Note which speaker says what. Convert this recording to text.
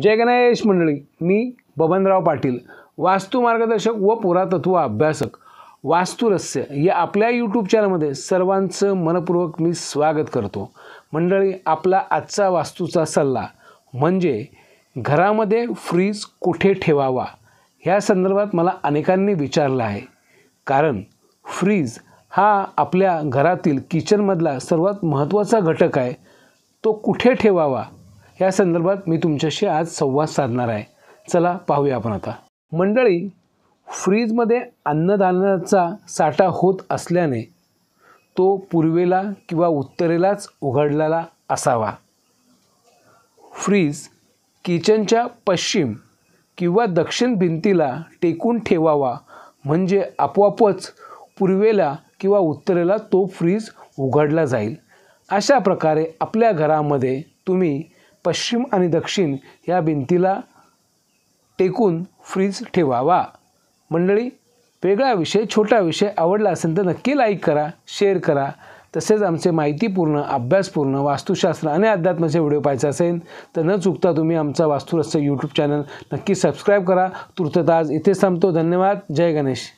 Speaker 1: जय गणेश मंडळी मी बबनराव पाटील वास्तू मार्गदर्शक व पुरातत्व अभ्यासक वास्तुरस्य या आपल्या यूट्यूब चॅनलमध्ये सर्वांचं मनपूर्वक मी स्वागत करतो मंडळी आपला आजचा वास्तूचा सल्ला म्हणजे घरामध्ये फ्रीज कुठे ठेवावा ह्या संदर्भात मला अनेकांनी विचारलं आहे कारण फ्रीज हा आपल्या घरातील किचनमधला सर्वात महत्त्वाचा घटक आहे तो कुठे ठेवावा या संदर्भात मी तुमच्याशी आज संवाद साधणार आहे चला पाहूया आपण आता मंडळी फ्रीजमध्ये अन्नधान्याचा साठा होत असल्याने तो पूर्वेला किंवा उत्तरेलाच उघडलेला असावा फ्रीज किचनच्या पश्चिम किंवा दक्षिण भिंतीला टेकून ठेवावा म्हणजे आपोआपच पूर्वेला किंवा उत्तरेला तो फ्रीज उघडला जाईल अशा प्रकारे आपल्या घरामध्ये तुम्ही पश्चिम आणि दक्षिण या भिंतीला टेकून फ्रीज ठेवावा मंडळी वेगळा विषय छोटा विषय आवडला असेल तर नक्की लाईक करा शेअर करा तसेच आमचे माहितीपूर्ण अभ्यासपूर्ण वास्तुशास्त्र आणि अध्यात्माचे व्हिडिओ पाहायचे असेल तर न चुकता तुम्ही आमचा वास्तुरस्य यूट्यूब चॅनल नक्की सबस्क्राईब करा आज इथेच थांबतो धन्यवाद जय गणेश